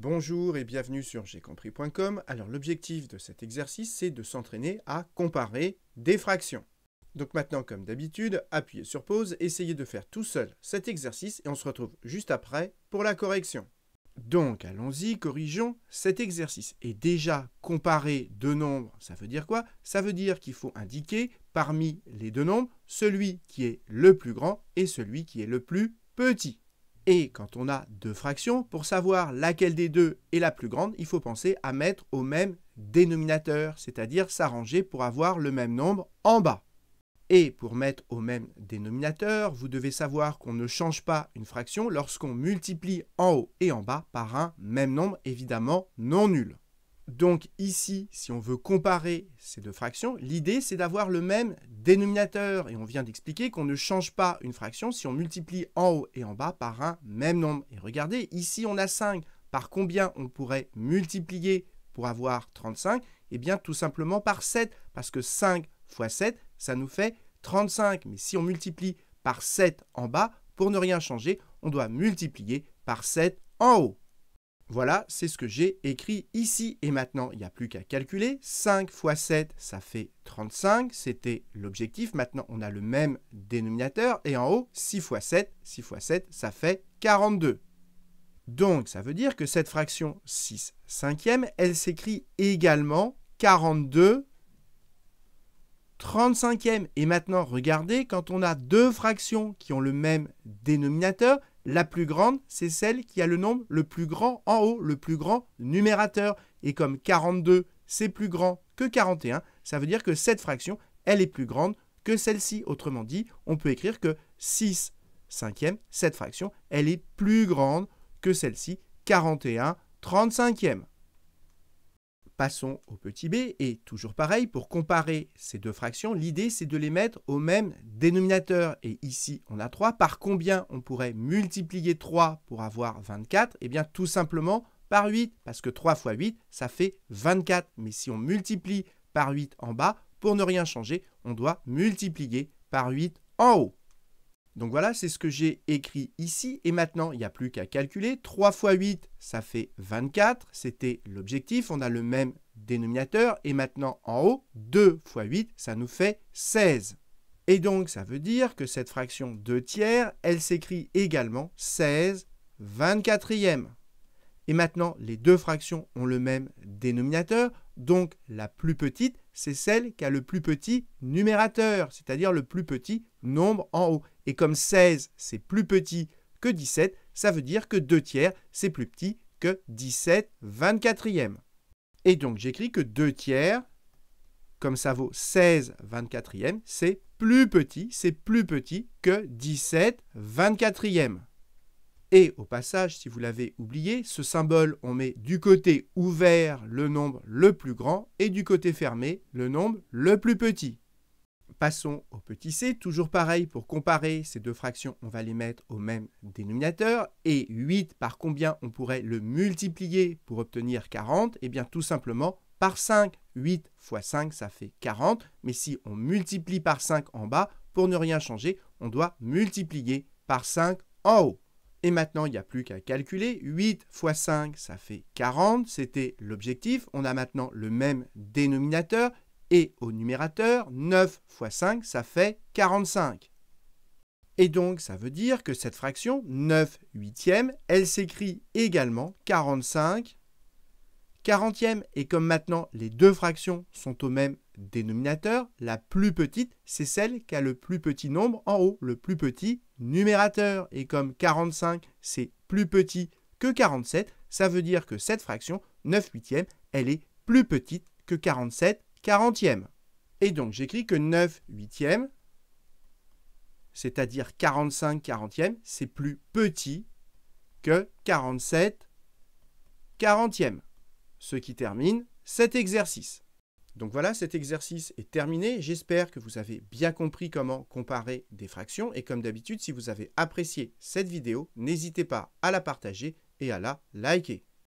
Bonjour et bienvenue sur compris.com. Alors l'objectif de cet exercice, c'est de s'entraîner à comparer des fractions. Donc maintenant, comme d'habitude, appuyez sur pause, essayez de faire tout seul cet exercice et on se retrouve juste après pour la correction. Donc allons-y, corrigeons cet exercice. Et déjà, comparer deux nombres, ça veut dire quoi Ça veut dire qu'il faut indiquer parmi les deux nombres celui qui est le plus grand et celui qui est le plus petit. Et quand on a deux fractions, pour savoir laquelle des deux est la plus grande, il faut penser à mettre au même dénominateur, c'est-à-dire s'arranger pour avoir le même nombre en bas. Et pour mettre au même dénominateur, vous devez savoir qu'on ne change pas une fraction lorsqu'on multiplie en haut et en bas par un même nombre, évidemment non nul. Donc ici, si on veut comparer ces deux fractions, l'idée c'est d'avoir le même dénominateur. Et on vient d'expliquer qu'on ne change pas une fraction si on multiplie en haut et en bas par un même nombre. Et regardez, ici on a 5. Par combien on pourrait multiplier pour avoir 35 Eh bien tout simplement par 7, parce que 5 fois 7, ça nous fait 35. Mais si on multiplie par 7 en bas, pour ne rien changer, on doit multiplier par 7 en haut. Voilà, c'est ce que j'ai écrit ici. Et maintenant, il n'y a plus qu'à calculer. 5 x 7, ça fait 35. C'était l'objectif. Maintenant, on a le même dénominateur. Et en haut, 6 x 7, 6 x 7, ça fait 42. Donc, ça veut dire que cette fraction 6 cinquième, elle s'écrit également 42 35e. Et maintenant, regardez, quand on a deux fractions qui ont le même dénominateur, la plus grande, c'est celle qui a le nombre le plus grand en haut, le plus grand numérateur. Et comme 42, c'est plus grand que 41, ça veut dire que cette fraction, elle est plus grande que celle-ci. Autrement dit, on peut écrire que 6 cinquièmes, cette fraction, elle est plus grande que celle-ci, 41 35e. Passons au petit b et toujours pareil, pour comparer ces deux fractions, l'idée c'est de les mettre au même dénominateur. Et ici on a 3, par combien on pourrait multiplier 3 pour avoir 24 Eh bien tout simplement par 8, parce que 3 fois 8 ça fait 24. Mais si on multiplie par 8 en bas, pour ne rien changer, on doit multiplier par 8 en haut. Donc voilà, c'est ce que j'ai écrit ici. Et maintenant, il n'y a plus qu'à calculer. 3 x 8, ça fait 24. C'était l'objectif. On a le même dénominateur. Et maintenant, en haut, 2 x 8, ça nous fait 16. Et donc, ça veut dire que cette fraction 2 tiers, elle s'écrit également 16 24e. Et maintenant, les deux fractions ont le même dénominateur. Donc, la plus petite, c'est celle qui a le plus petit numérateur, c'est-à-dire le plus petit nombre en haut. Et comme 16, c'est plus petit que 17, ça veut dire que 2 tiers, c'est plus petit que 17 24e. Et donc j'écris que 2 tiers, comme ça vaut 16 24e, c'est plus petit, c'est plus petit que 17 24e. Et au passage, si vous l'avez oublié, ce symbole, on met du côté ouvert le nombre le plus grand et du côté fermé le nombre le plus petit. Passons au petit c, toujours pareil, pour comparer ces deux fractions, on va les mettre au même dénominateur. Et 8, par combien on pourrait le multiplier pour obtenir 40 Eh bien tout simplement par 5. 8 fois 5, ça fait 40. Mais si on multiplie par 5 en bas, pour ne rien changer, on doit multiplier par 5 en haut. Et maintenant, il n'y a plus qu'à calculer. 8 x 5, ça fait 40. C'était l'objectif. On a maintenant le même dénominateur. Et au numérateur, 9 x 5, ça fait 45. Et donc, ça veut dire que cette fraction, 9 huitièmes, elle s'écrit également 45 40e et comme maintenant les deux fractions sont au même dénominateur, la plus petite, c'est celle qui a le plus petit nombre en haut, le plus petit numérateur. Et comme 45, c'est plus petit que 47, ça veut dire que cette fraction, 9 huitièmes, elle est plus petite que 47 quarantièmes. Et donc j'écris que 9 huitièmes, c'est-à-dire 45 quarantièmes, c'est plus petit que 47 quarantièmes ce qui termine cet exercice. Donc voilà, cet exercice est terminé. J'espère que vous avez bien compris comment comparer des fractions. Et comme d'habitude, si vous avez apprécié cette vidéo, n'hésitez pas à la partager et à la liker.